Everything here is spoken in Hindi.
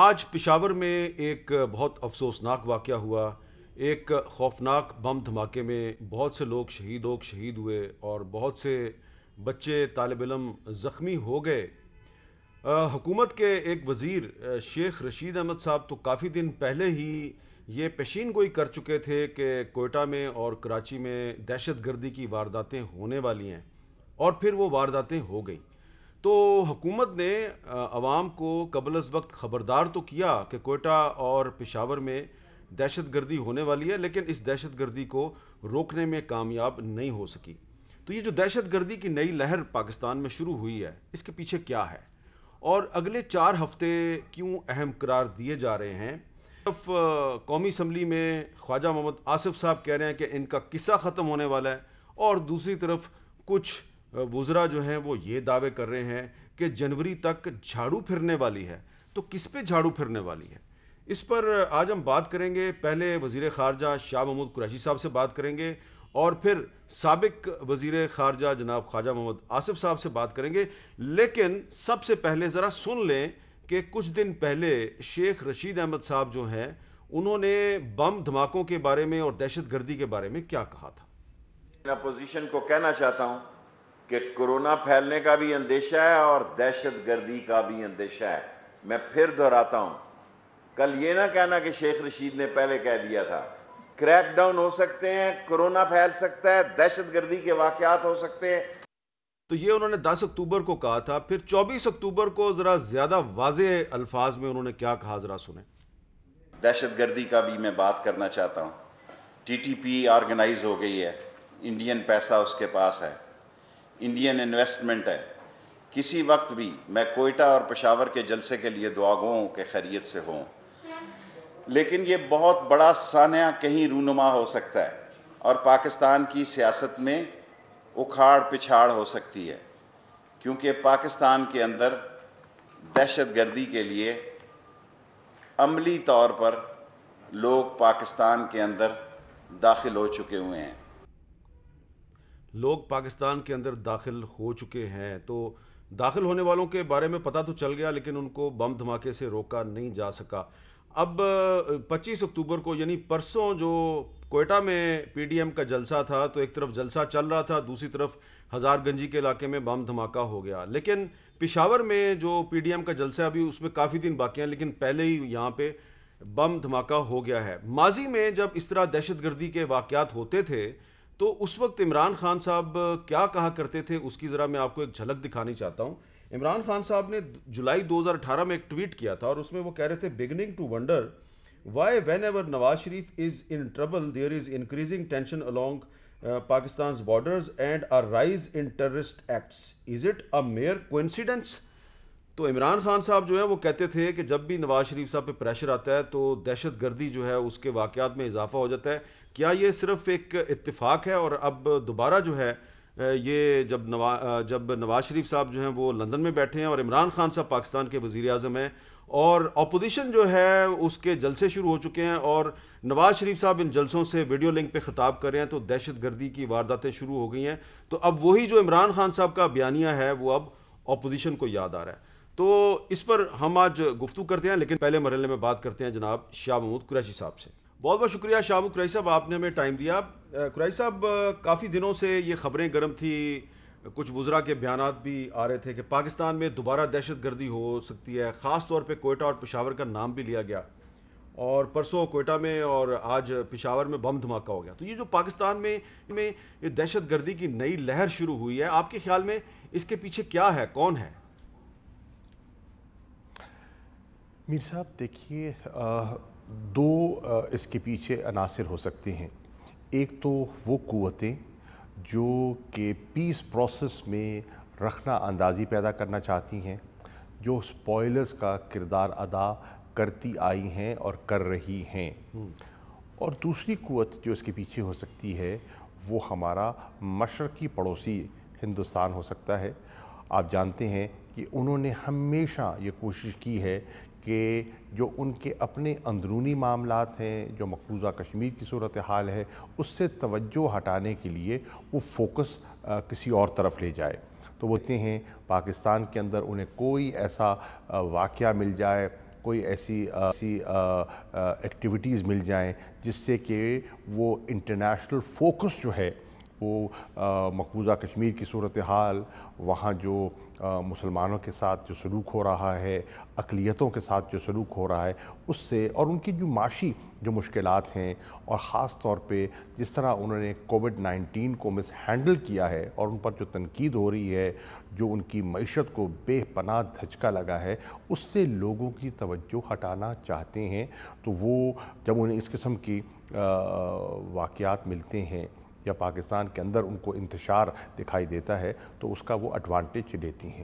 आज पिशावर में एक बहुत अफसोसनाक वाक़ हुआ एक खौफनाक बम धमाके में बहुत से लोग शहीद हो शहीद हुए और बहुत से बच्चे तालब इलम ज़ख्मी हो गए हुकूमत के एक वज़ीर शेख रशीद अहमद साहब तो काफ़ी दिन पहले ही ये पेशीन गोई कर चुके थे कि कोयटा में और कराची में दहशत गर्दी की वारदातें होने वाली हैं और फिर वो वारदातें हो गई तो हुकूमत ने आवाम को कबल अज़ वक्त ख़बरदार तो किया कि कोयटा और पेशावर में दहशत गर्दी होने वाली है लेकिन इस दहशत गर्दी को रोकने में कामयाब नहीं हो सकी तो ये जो दहशत गर्दी की नई लहर पाकिस्तान में शुरू हुई है इसके पीछे क्या है और अगले चार हफ्ते क्यों अहम करार दिए जा रहे हैं सिर्फ कौमी असम्बली में ख्वाजा मोहम्मद आसिफ साहब कह रहे हैं कि इनका किस्सा ख़त्म होने वाला है और दूसरी तरफ कुछ वुजरा जो हैं वो ये दावे कर रहे हैं कि जनवरी तक झाड़ू फिरने वाली है तो किस पे झाड़ू फिरने वाली है इस पर आज हम बात करेंगे पहले वजीर खारजा शाह महमूद कुरैशी साहब से बात करेंगे और फिर सबक वजीर खारजा जनाब ख्वाजा मोहम्मद आसिफ साहब से बात करेंगे लेकिन सबसे पहले ज़रा सुन लें कि कुछ दिन पहले शेख रशीद अहमद साहब जो हैं उन्होंने बम धमाकों के बारे में और दहशत गर्दी के बारे में क्या कहा था अपोजिशन को कहना चाहता हूँ कि कोरोना फैलने का भी अंदेशा है और दहशत गर्दी का भी अंदेशा है मैं फिर दोहराता हूँ कल ये ना कहना कि शेख रशीद ने पहले कह दिया था क्रैक डाउन हो सकते हैं कोरोना फैल सकता है दहशत गर्दी के वाकत हो सकते हैं तो ये उन्होंने 10 अक्टूबर को कहा था फिर 24 अक्टूबर को ज़रा ज़्यादा वाज अल्फाज में उन्होंने क्या कहा ज़रा सुने दहशत गर्दी का भी मैं बात करना चाहता हूँ टी टी पी ऑर्गेनाइज हो गई है इंडियन पैसा उसके पास है इंडियन इन्वेस्टमेंट है किसी वक्त भी मैं कोयटा और पेशावर के जलसे के लिए दुआगों के खैरियत से हों लेकिन ये बहुत बड़ा सानिया कहीं रूनुमा हो सकता है और पाकिस्तान की सियासत में उखाड़ पिछाड़ हो सकती है क्योंकि पाकिस्तान के अंदर दहशत गर्दी के लिए अमली तौर पर लोग पाकिस्तान के अंदर दाखिल हो चुके हुए हैं लोग पाकिस्तान के अंदर दाखिल हो चुके हैं तो दाखिल होने वालों के बारे में पता तो चल गया लेकिन उनको बम धमाके से रोका नहीं जा सका अब 25 अक्टूबर को यानी परसों जो कोयटा में पीडीएम का जलसा था तो एक तरफ जलसा चल रहा था दूसरी तरफ हज़ारगंजी के इलाके में बम धमाका हो गया लेकिन पिशावर में जो पीडीएम का जलसा अभी उसमें काफ़ी दिन बाकी हैं लेकिन पहले ही यहाँ पे बम धमाका हो गया है माजी में जब इस तरह दहशत गर्दी के वाक़ होते थे तो उस वक्त इमरान खान साहब क्या कहा करते थे उसकी ज़रा मैं आपको एक झलक दिखानी चाहता हूँ इमरान खान साहब ने जुलाई 2018 में एक ट्वीट किया था और उसमें वो कह रहे थे beginning to wonder why when Nawaz Sharif is in trouble there is increasing tension along Pakistan borders and are rise in terrorist acts is it a mere coincidence तो इमरान खान साहब जो है वो कहते थे कि जब भी नवाज शरीफ साहब पे प्रेशर आता है तो दहशत गर्दी जो है उसके वाकत में इजाफा हो जाता है क्या ये सिर्फ एक इतफाक़ है और अब दोबारा जो है ये जब नवा जब नवाज शरीफ साहब जो हैं वो लंदन में बैठे हैं और इमरान खान साहब पाकिस्तान के वज़ी अजम हैं और अपोजिशन जो है उसके जलसे शुरू हो चुके हैं और नवाज शरीफ साहब इन जलसों से वीडियो लिंक पे ख़िताब कर रहे हैं तो दहशत गर्दी की वारदातें शुरू हो गई हैं तो अब वही जो इमरान खान साहब का बयानिया है वो अब अपोजिशन को याद आ रहा है तो इस पर हम आज गुफ्तु करते हैं लेकिन पहले मरहले में बात करते हैं जनाब शाह महमूद कुरैशी साहब से बहुत बहुत शुक्रिया शाह महमूद कुरैशी साहब आपने हमें टाइम दिया कुरैशी साहब काफ़ी दिनों से ये खबरें गर्म थी कुछ बुजरा के बयान भी आ रहे थे कि पाकिस्तान में दोबारा दहशत गर्दी हो सकती है ख़ास तौर पर कोयटा और पिशावर का नाम भी लिया गया और परसों कोयटा में और आज पिशावर में बम धमाका हो गया तो ये जो पाकिस्तान में में दहशत गर्दी की नई लहर शुरू हुई है आपके ख्याल में इसके पीछे क्या है कौन है मीर साहब देखिए दो इसके पीछे अनासर हो सकते हैं एक तो वो क़वतें जो कि पीस प्रोसेस में रखना अंदाजी पैदा करना चाहती हैं जो स्पॉयलर्स का किरदार अदा करती आई हैं और कर रही हैं और दूसरी क़वत जो इसके पीछे हो सकती है वो हमारा मशरक़ी पड़ोसी हिंदुस्तान हो सकता है आप जानते हैं कि उन्होंने हमेशा ये कोशिश की है कि जो उनके अपने अंदरूनी मामला हैं जो मकबूजा कश्मीर की सूरत हाल है उससे तवज्जो हटाने के लिए वो फोकस किसी और तरफ ले जाए तो वो कहते हैं पाकिस्तान के अंदर उन्हें कोई ऐसा वाक़ मिल जाए कोई ऐसी ऐसी एक्टिविटीज़ मिल जाएं जिससे कि वो इंटरनेशनल फोकस जो है वो मकबूजा कश्मीर की सूरत हाल वहाँ जो मुसलमानों के साथ जो सलूक हो रहा है अकलीतों के साथ जो सलूक हो रहा है उससे और उनकी जो माशी जो मुश्किल हैं और ख़ास तौर पर जिस तरह उन्होंने कोविड नाइन्टीन को मिस हैंडल किया है और उन पर जो तनकीद हो रही है जो उनकी मीशत को बेपनाह धचका लगा है उससे लोगों की तवज्जो हटाना चाहते हैं तो वो जब उन्हें इस किस्म की वाक़ मिलते हैं या पाकिस्तान के अंदर उनको इंतशार दिखाई देता है तो उसका वो एडवांटेज लेती हैं